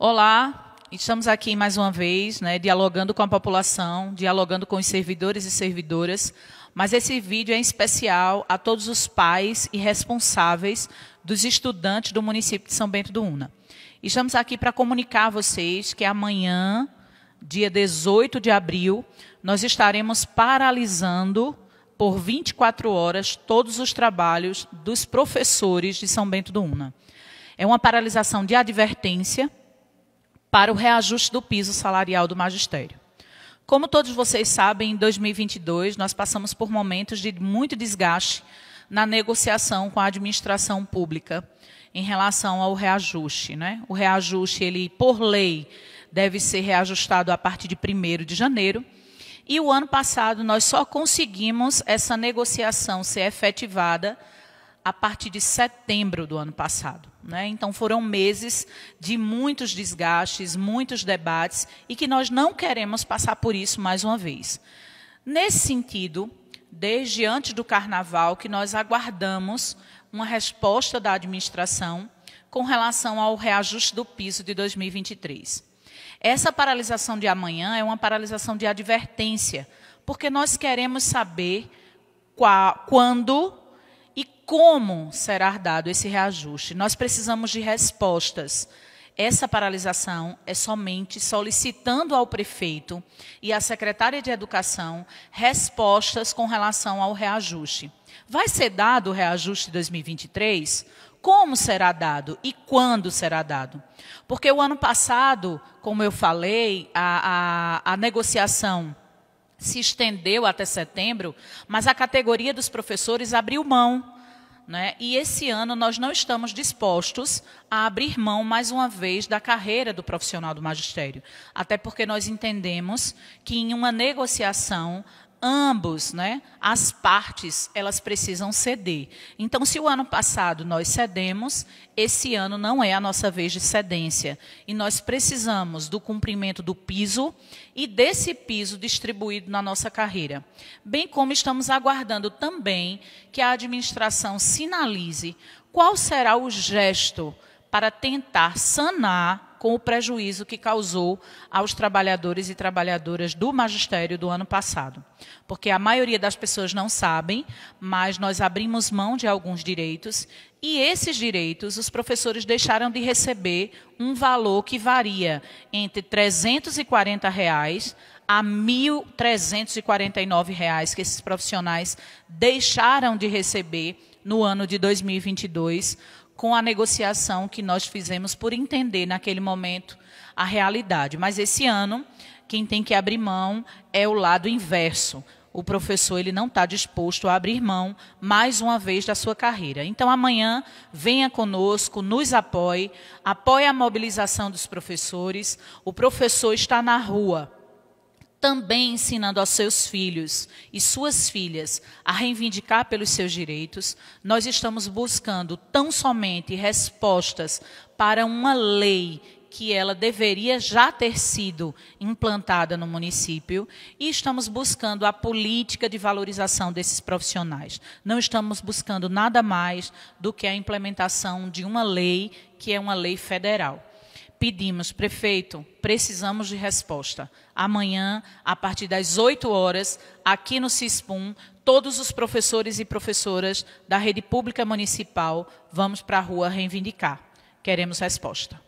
Olá, estamos aqui mais uma vez, né, dialogando com a população, dialogando com os servidores e servidoras, mas esse vídeo é especial a todos os pais e responsáveis dos estudantes do município de São Bento do Una. Estamos aqui para comunicar a vocês que amanhã, dia 18 de abril, nós estaremos paralisando por 24 horas todos os trabalhos dos professores de São Bento do Una. É uma paralisação de advertência, para o reajuste do piso salarial do magistério. Como todos vocês sabem, em 2022 nós passamos por momentos de muito desgaste na negociação com a administração pública em relação ao reajuste, né? O reajuste ele por lei deve ser reajustado a partir de 1 de janeiro. E o ano passado nós só conseguimos essa negociação ser efetivada a partir de setembro do ano passado. Né? Então, foram meses de muitos desgastes, muitos debates, e que nós não queremos passar por isso mais uma vez. Nesse sentido, desde antes do carnaval, que nós aguardamos uma resposta da administração com relação ao reajuste do piso de 2023. Essa paralisação de amanhã é uma paralisação de advertência, porque nós queremos saber qual, quando e como será dado esse reajuste? Nós precisamos de respostas. Essa paralisação é somente solicitando ao prefeito e à secretária de Educação respostas com relação ao reajuste. Vai ser dado o reajuste 2023? Como será dado e quando será dado? Porque o ano passado, como eu falei, a, a, a negociação se estendeu até setembro, mas a categoria dos professores abriu mão. Né? E esse ano nós não estamos dispostos a abrir mão mais uma vez da carreira do profissional do magistério, até porque nós entendemos que em uma negociação ambos, né, as partes, elas precisam ceder. Então, se o ano passado nós cedemos, esse ano não é a nossa vez de cedência. E nós precisamos do cumprimento do piso e desse piso distribuído na nossa carreira. Bem como estamos aguardando também que a administração sinalize qual será o gesto para tentar sanar com o prejuízo que causou aos trabalhadores e trabalhadoras do magistério do ano passado. Porque a maioria das pessoas não sabem, mas nós abrimos mão de alguns direitos e esses direitos os professores deixaram de receber um valor que varia entre R$ 340 reais a R$ 1.349 reais que esses profissionais deixaram de receber no ano de 2022 com a negociação que nós fizemos por entender naquele momento a realidade. Mas esse ano, quem tem que abrir mão é o lado inverso. O professor ele não está disposto a abrir mão mais uma vez da sua carreira. Então amanhã venha conosco, nos apoie, apoie a mobilização dos professores. O professor está na rua também ensinando aos seus filhos e suas filhas a reivindicar pelos seus direitos, nós estamos buscando tão somente respostas para uma lei que ela deveria já ter sido implantada no município e estamos buscando a política de valorização desses profissionais. Não estamos buscando nada mais do que a implementação de uma lei que é uma lei federal pedimos, prefeito, precisamos de resposta. Amanhã, a partir das 8 horas, aqui no CISPUM, todos os professores e professoras da rede pública municipal vamos para a rua reivindicar. Queremos resposta.